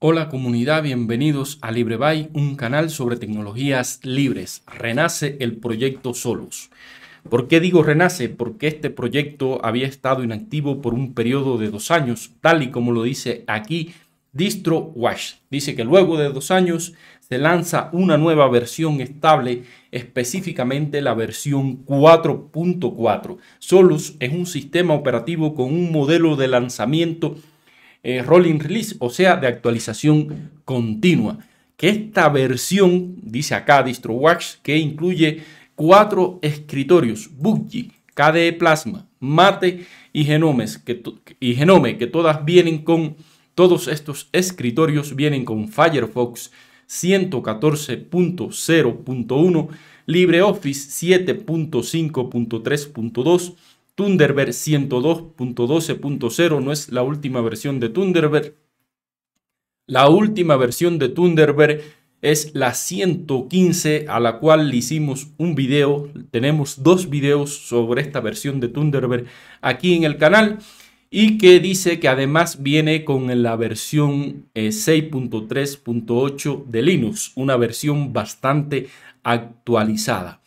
Hola comunidad, bienvenidos a LibreBay, un canal sobre tecnologías libres. Renace el proyecto Solus. ¿Por qué digo renace? Porque este proyecto había estado inactivo por un periodo de dos años, tal y como lo dice aquí Distrowatch. Dice que luego de dos años se lanza una nueva versión estable, específicamente la versión 4.4. Solus es un sistema operativo con un modelo de lanzamiento eh, rolling release, o sea, de actualización continua. Que esta versión, dice acá DistroWatch, que incluye cuatro escritorios, Buggy, KDE Plasma, Mate y, Genomes, que y Genome, que todas vienen con, todos estos escritorios vienen con Firefox 114.0.1, LibreOffice 7.5.3.2, Thunderbird 102.12.0 no es la última versión de Thunderbird. La última versión de Thunderbird es la 115 a la cual le hicimos un video. Tenemos dos videos sobre esta versión de Thunderbird aquí en el canal y que dice que además viene con la versión 6.3.8 eh, de Linux, una versión bastante actualizada.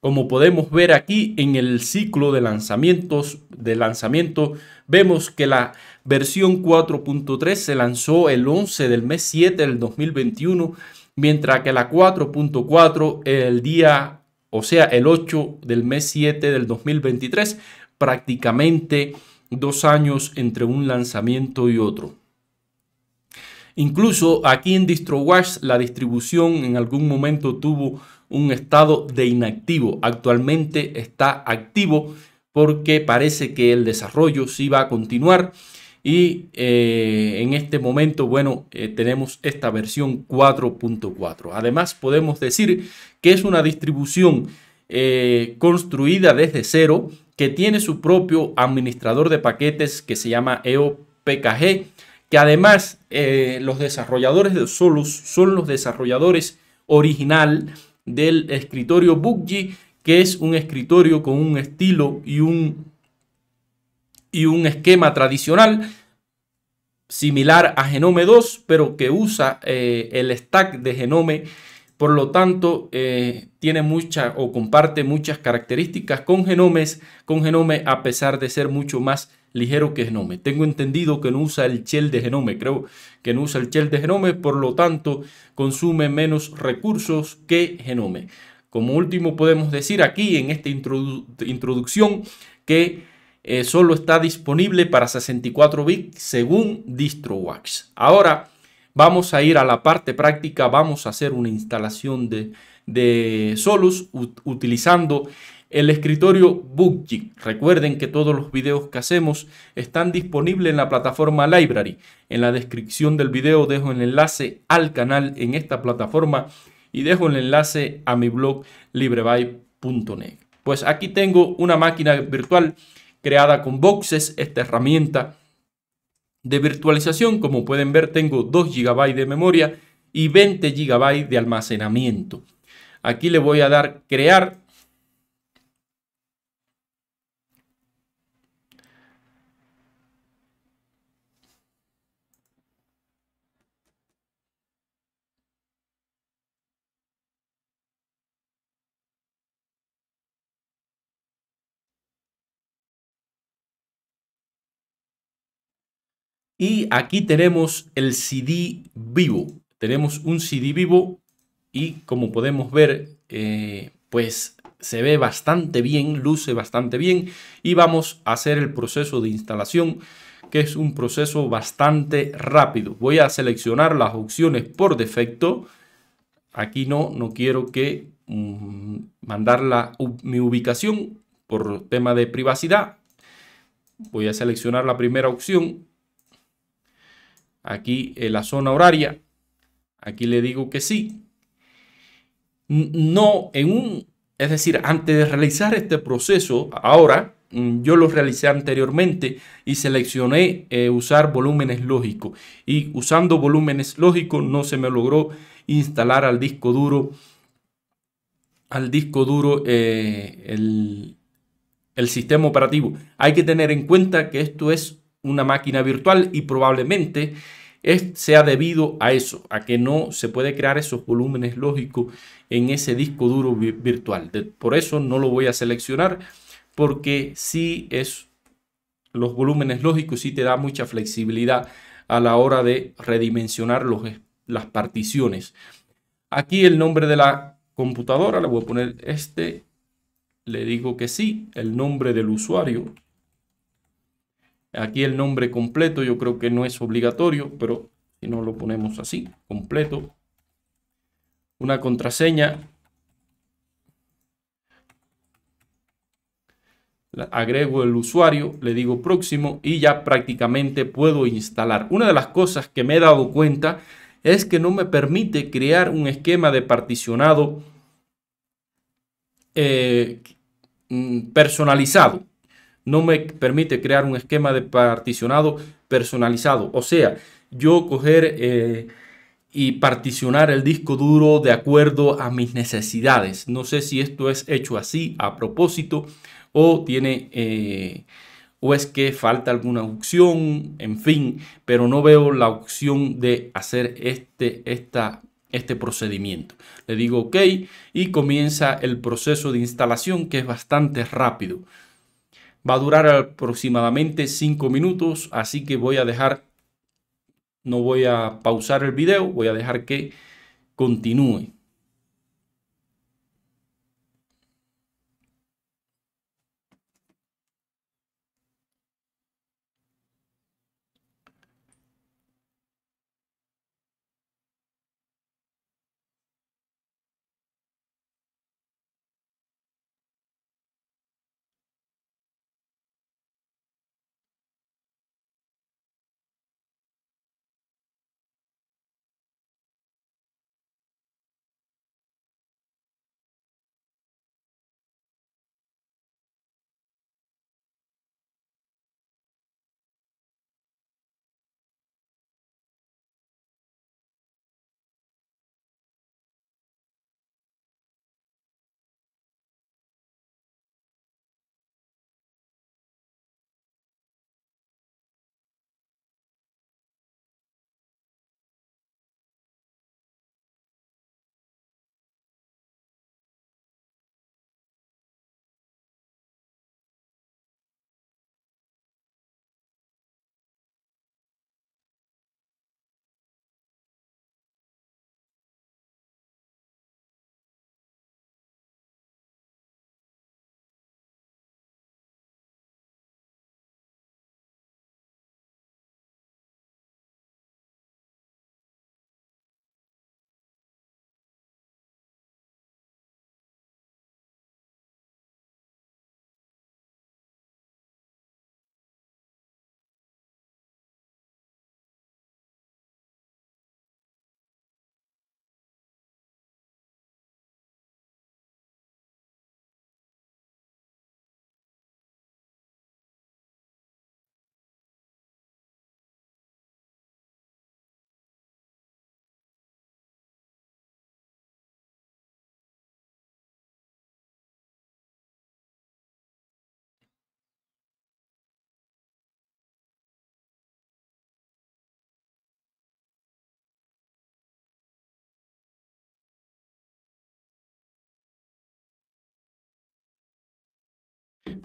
Como podemos ver aquí en el ciclo de lanzamientos de lanzamiento, vemos que la versión 4.3 se lanzó el 11 del mes 7 del 2021, mientras que la 4.4 el día, o sea, el 8 del mes 7 del 2023, prácticamente dos años entre un lanzamiento y otro. Incluso aquí en DistroWatch la distribución en algún momento tuvo un estado de inactivo. Actualmente está activo porque parece que el desarrollo sí va a continuar. Y eh, en este momento, bueno, eh, tenemos esta versión 4.4. Además, podemos decir que es una distribución eh, construida desde cero que tiene su propio administrador de paquetes que se llama EOPKG, que además los desarrolladores de Solus son los desarrolladores original del escritorio Buggy, que es un escritorio con un estilo y un, y un esquema tradicional similar a Genome 2, pero que usa eh, el stack de Genome por lo tanto, eh, tiene mucha o comparte muchas características con genomes, con genome a pesar de ser mucho más ligero que genome. Tengo entendido que no usa el shell de genome, creo que no usa el shell de genome, por lo tanto consume menos recursos que genome. Como último podemos decir aquí en esta introducción que eh, solo está disponible para 64 bits según DistroWax. Ahora, Vamos a ir a la parte práctica, vamos a hacer una instalación de, Solus utilizando el escritorio BookGeek. Recuerden que todos los videos que hacemos están disponibles en la plataforma Library. En la descripción del video dejo el enlace al canal en esta plataforma y dejo el enlace a mi blog libreby.net. Pues aquí tengo una máquina virtual creada con Boxes, esta herramienta de virtualización. Como pueden ver, tengo 2 GB de memoria y 20 GB de almacenamiento. Aquí le voy a dar crear Y aquí tenemos el CD vivo. Tenemos un CD vivo y como podemos ver, eh, pues se ve bastante bien, luce bastante bien. Y vamos a hacer el proceso de instalación, que es un proceso bastante rápido. Voy a seleccionar las opciones por defecto. Aquí no, no quiero que mandarla mm, mandar mi ubicación por tema de privacidad. Voy a seleccionar la primera opción aquí en la zona horaria. Aquí le digo que sí. No, en un, es decir, antes de realizar este proceso, ahora mm, yo lo realicé anteriormente y seleccioné eh, usar volúmenes lógicos. Y usando volúmenes lógicos no se me logró instalar al disco duro, al disco duro eh, el, el sistema operativo. Hay que tener en cuenta que esto es una máquina virtual y probablemente es, sea debido a eso, a que no se puede crear esos volúmenes lógicos en ese disco duro virtual. por eso no lo voy a seleccionar porque sí es los volúmenes lógicos sí te da mucha flexibilidad a la hora de redimensionar los, las particiones. Aquí el nombre de la computadora, le voy a poner este, le digo que sí, el nombre del usuario, Aquí el nombre completo yo creo que no es obligatorio, pero si no lo ponemos así, completo. Una contraseña. agrego el usuario, le digo próximo y ya prácticamente puedo instalar. Una de las cosas que me he dado cuenta es que no me permite crear un esquema de particionado eh, mm, personalizado no me permite crear un esquema de particionado personalizado. O sea, yo coger eh, y particionar el disco duro de acuerdo a mis necesidades. No sé si esto es hecho así a propósito o tiene... Eh, o es que falta alguna opción, en fin, pero no veo la opción de hacer este, este procedimiento. Le digo OK y comienza el proceso de instalación que es bastante rápido. Va a durar aproximadamente 5 minutos, así que voy a dejar, no voy a pausar el video, voy a dejar que continúe.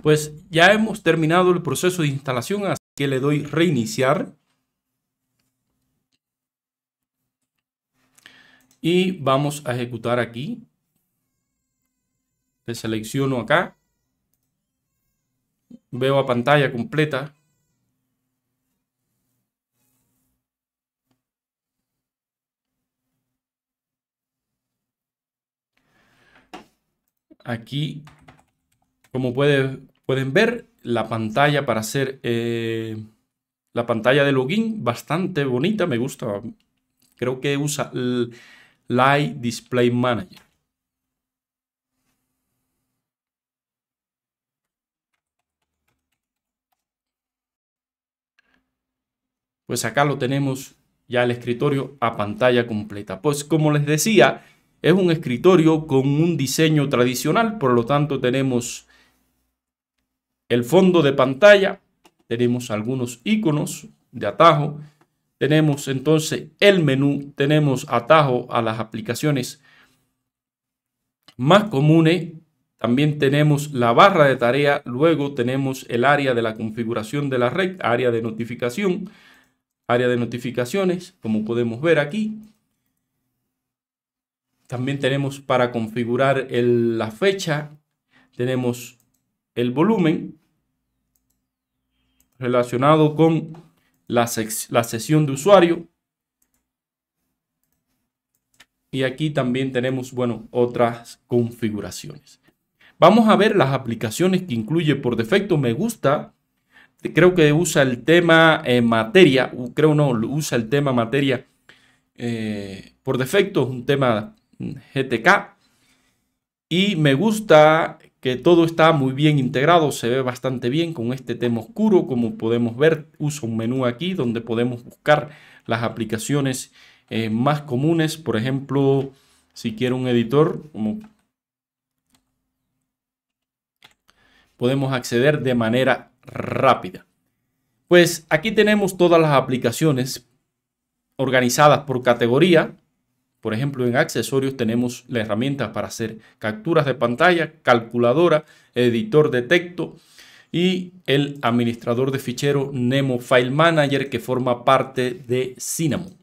Pues ya hemos terminado el proceso de instalación, así que le doy reiniciar. Y vamos a ejecutar aquí. Le selecciono acá. Veo a pantalla completa. Aquí como pueden ver, la pantalla para hacer eh, la pantalla de login, bastante bonita, me gusta. Creo que usa Light Display Manager. Pues acá lo tenemos ya el escritorio a pantalla completa. Pues como les decía, es un escritorio con un diseño tradicional, por lo tanto tenemos el fondo de pantalla, tenemos algunos iconos de atajo, tenemos entonces el menú, tenemos atajo a las aplicaciones más comunes, también tenemos la barra de tarea, luego tenemos el área de la configuración de la red, área de notificación, área de notificaciones, como podemos ver aquí. También tenemos para configurar la fecha, tenemos el volumen relacionado con la, sesión de usuario. Y aquí también tenemos, bueno, otras configuraciones. Vamos a ver las aplicaciones que incluye por defecto. Me gusta, creo que usa el tema eh, materia, creo no, usa el tema materia eh, por defecto, un tema mm, GTK. Y me gusta que todo está muy bien integrado, se ve bastante bien con este tema oscuro, como podemos ver, uso un menú aquí donde podemos buscar las aplicaciones eh, más comunes, por ejemplo, si quiero un editor, podemos acceder de manera rápida. Pues aquí tenemos todas las aplicaciones organizadas por categoría, por ejemplo, en accesorios tenemos la herramienta para hacer capturas de pantalla, calculadora, editor de texto y el administrador de fichero Nemo File Manager que forma parte de Cinnamon.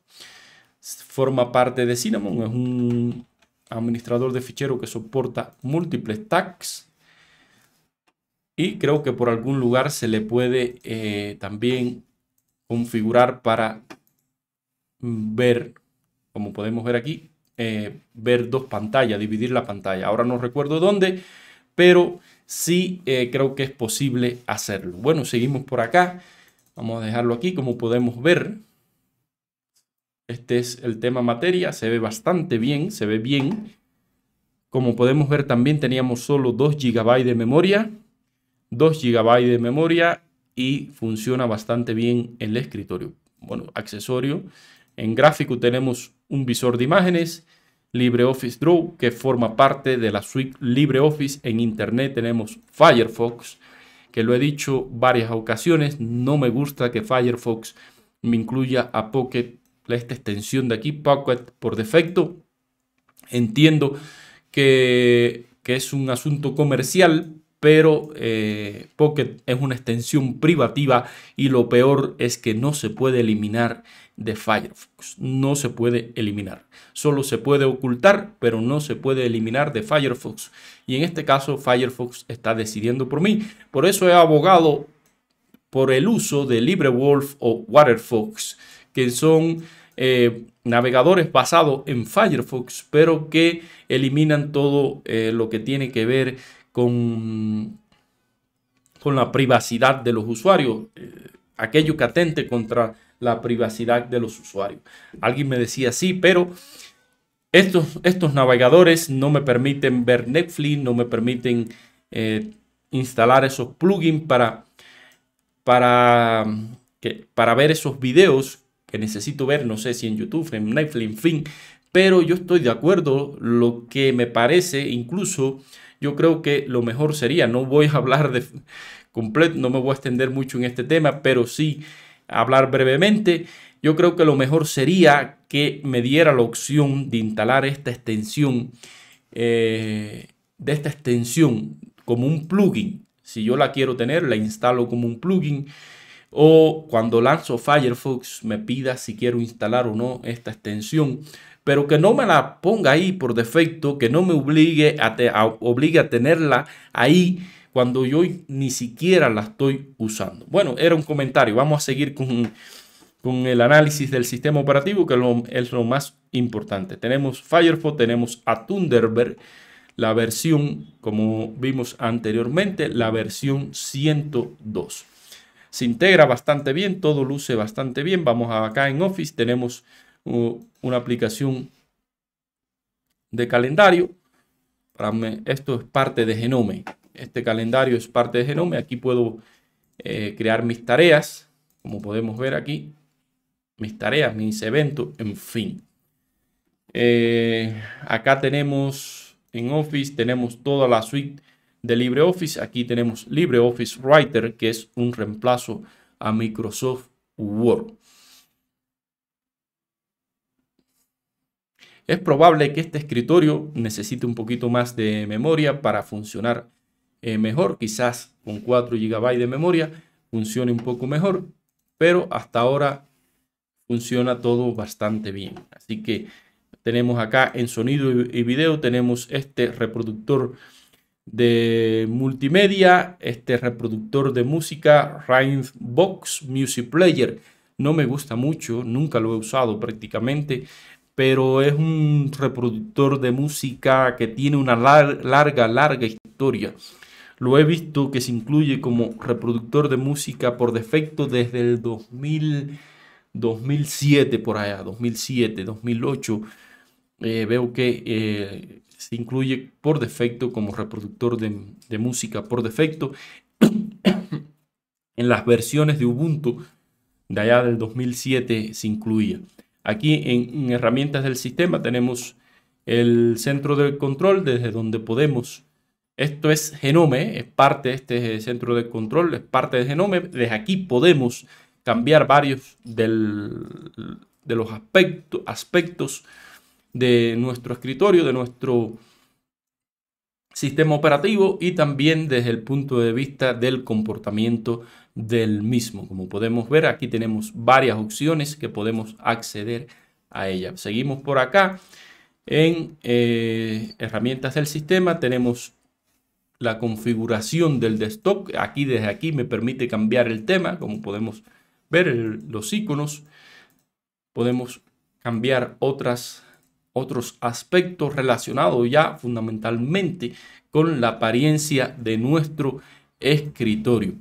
Forma parte de Cinnamon, es un administrador de fichero que soporta múltiples tags y creo que por algún lugar se le puede eh, también configurar para ver como podemos ver aquí, eh, ver dos pantallas, dividir la pantalla. Ahora no recuerdo dónde, pero sí eh, creo que es posible hacerlo. Bueno, seguimos por acá. Vamos a dejarlo aquí, como podemos ver. Este es el tema materia, se ve bastante bien, se ve bien. Como podemos ver también teníamos solo 2 GB de memoria, 2 GB de memoria y funciona bastante bien el escritorio. Bueno, accesorio. En gráfico tenemos un visor de imágenes, LibreOffice Draw, que forma parte de la suite LibreOffice. En Internet tenemos Firefox, que lo he dicho varias ocasiones, no me gusta que Firefox me incluya a Pocket, esta extensión de aquí, Pocket por defecto. Entiendo que, que es un asunto comercial, pero eh, Pocket es una extensión privativa y lo peor es que no se puede eliminar de Firefox. No se puede eliminar. Solo se puede ocultar, pero no se puede eliminar de Firefox. Y en este caso Firefox está decidiendo por mí. Por eso he abogado por el uso de LibreWolf o Waterfox, que son eh, navegadores basados en Firefox, pero que eliminan todo eh, lo que tiene que ver con, con la privacidad de los usuarios, eh, aquello que atente contra la privacidad de los usuarios. Alguien me decía, sí, pero estos, estos navegadores no me permiten ver Netflix, no me permiten eh, instalar esos plugins para, para, que, para ver esos videos que necesito ver, no sé si en YouTube, en Netflix, en fin. Pero yo estoy de acuerdo, lo que me parece incluso yo creo que lo mejor sería, no voy a hablar de completo, no me voy a extender mucho en este tema, pero sí hablar brevemente. Yo creo que lo mejor sería que me diera la opción de instalar esta extensión, eh, de esta extensión como un plugin. Si yo la quiero tener, la instalo como un plugin o cuando lanzo Firefox me pida si quiero instalar o no esta extensión, pero que no me la ponga ahí por defecto, que no me obligue a, tenerla ahí cuando yo ni siquiera la estoy usando. Bueno, era un comentario, vamos a seguir con, el análisis del sistema operativo que es lo más importante. Tenemos Firefox, tenemos a Thunderbird, la versión, como vimos anteriormente, la versión 102 se integra bastante bien, todo luce bastante bien. Vamos acá en Office, tenemos una aplicación de calendario. esto es parte de Genome. Este calendario es parte de Genome. Aquí puedo eh, crear mis tareas, como podemos ver aquí. Mis tareas, mis eventos, en fin. Eh, acá tenemos en Office, tenemos toda la suite de LibreOffice. Aquí tenemos LibreOffice Writer, que es un reemplazo a Microsoft Word. Es probable que este escritorio necesite un poquito más de memoria para funcionar eh, mejor. Quizás con 4 GB de memoria funcione un poco mejor, pero hasta ahora funciona todo bastante bien. Así que tenemos acá en sonido y video, tenemos este reproductor de multimedia, este reproductor de música, Box Music Player. No me gusta mucho, nunca lo he usado prácticamente, pero es un reproductor de música que tiene una larga, larga historia. Lo he visto que se incluye como reproductor de música por defecto desde el 2000, 2007, por allá, 2007, 2008. Eh, veo que eh, se incluye por defecto como reproductor de, música por defecto en las versiones de Ubuntu de allá del 2007 se incluía. Aquí en, herramientas del sistema tenemos el centro de control desde donde podemos. Esto es Genome, es parte de este centro de control, es parte de Genome. Desde aquí podemos cambiar varios de los aspectos de nuestro escritorio, de nuestro sistema operativo y también desde el punto de vista del comportamiento del mismo. Como podemos ver, aquí tenemos varias opciones que podemos acceder a ella. Seguimos por acá. En eh, herramientas del sistema tenemos la configuración del desktop. Aquí desde aquí me permite cambiar el tema, como podemos ver los iconos. Podemos cambiar otras otros aspectos relacionados ya fundamentalmente con la apariencia de nuestro escritorio.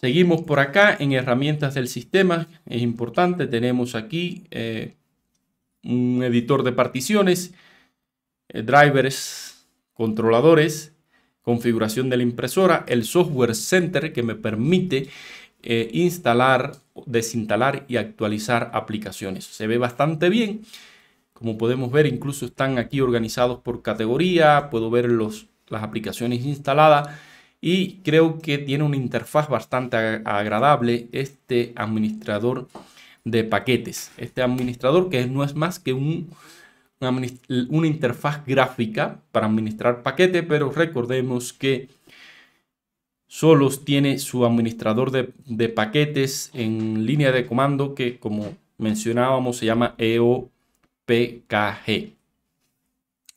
Seguimos por acá en herramientas del sistema. Es importante, tenemos aquí eh, un editor de particiones, eh, drivers, controladores, configuración de la impresora, el software center que me permite eh, instalar, desinstalar y actualizar aplicaciones. Se ve bastante bien. Como podemos ver, incluso están aquí organizados por categoría. Puedo ver las aplicaciones instaladas y creo que tiene una interfaz bastante agradable este administrador de paquetes. Este administrador que no es más que una, una interfaz gráfica para administrar paquetes, pero recordemos que Solos tiene su administrador de, paquetes en línea de comando que, como mencionábamos, se llama EOPKG.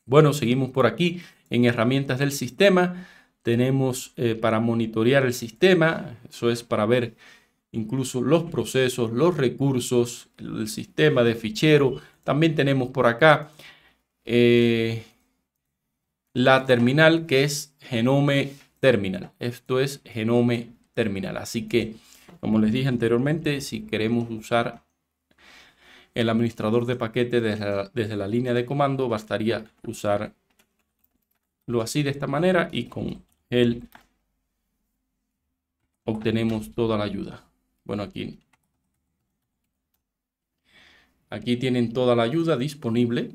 Bueno, seguimos por aquí en herramientas del sistema. Tenemos eh, para monitorear el sistema, eso es para ver incluso los procesos, los recursos, el sistema de fichero. También tenemos por acá eh, la terminal que es Genome terminal. Esto es genome terminal. Así que, como les dije anteriormente, si queremos usar el administrador de paquete desde la, línea de comando, bastaría usarlo así de esta manera y con él obtenemos toda la ayuda. Bueno, aquí Aquí tienen toda la ayuda disponible.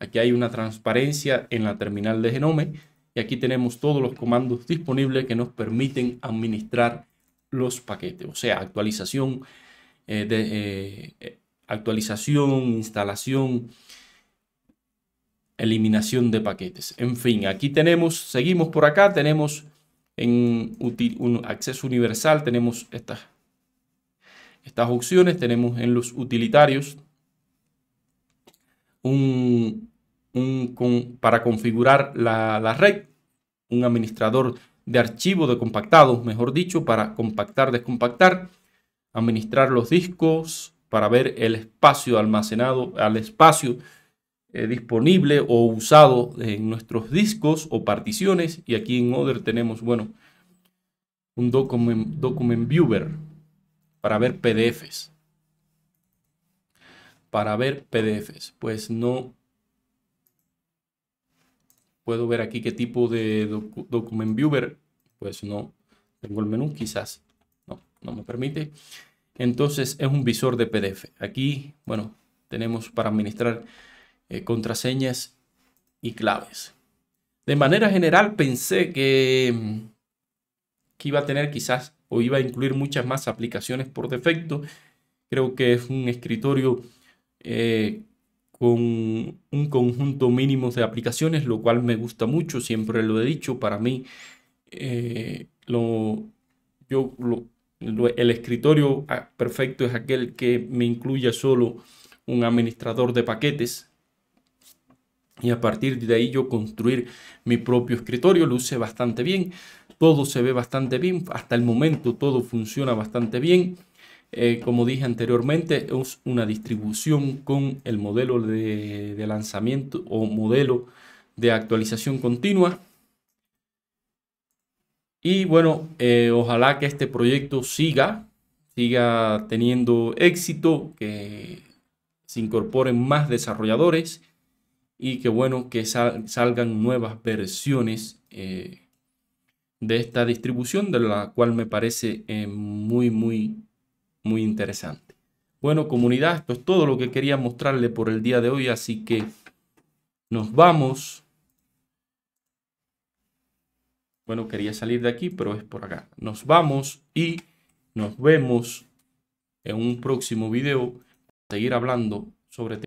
Aquí hay una transparencia en la terminal de Genome y aquí tenemos todos los comandos disponibles que nos permiten administrar los paquetes, o sea, actualización, eh, eh, eh, actualización, instalación, eliminación de paquetes. En fin, aquí tenemos, seguimos por acá, tenemos en un acceso universal, tenemos estas, estas opciones, tenemos en los utilitarios un para configurar la, red, un administrador de archivo de compactados, mejor dicho, para compactar, descompactar, administrar los discos, para ver el espacio almacenado, al espacio eh, disponible o usado en nuestros discos o particiones. Y aquí en Other tenemos, bueno, un document viewer para ver PDFs. Para ver PDFs. Pues no Puedo ver aquí qué tipo de document viewer. Pues no tengo el menú, quizás. No, no me permite. Entonces es un visor de PDF. Aquí, bueno, tenemos para administrar eh, contraseñas y claves. De manera general pensé mm, que, iba a tener quizás o iba a incluir muchas más aplicaciones por defecto. Creo que es un escritorio eh, con un conjunto mínimo de aplicaciones, lo cual me gusta mucho, siempre lo he dicho, para mí eh, yo, el escritorio ah, perfecto es aquel que me incluya solo un administrador de paquetes y a partir de ahí yo construir mi propio escritorio, luce bastante bien, todo se ve bastante bien, hasta el momento todo funciona bastante bien. Eh, como dije anteriormente, es una distribución con el modelo de, lanzamiento o modelo de actualización continua. Y bueno, eh, ojalá que este proyecto siga, siga teniendo éxito, que se incorporen más desarrolladores y que bueno, que salgan nuevas versiones eh, de esta distribución, de la cual me parece muy, muy muy interesante. Bueno, comunidad, esto es todo lo que quería mostrarle por el día de hoy, así que nos vamos. Bueno, quería salir de aquí, pero es por acá. Nos vamos y nos vemos en un próximo video. Seguir hablando sobre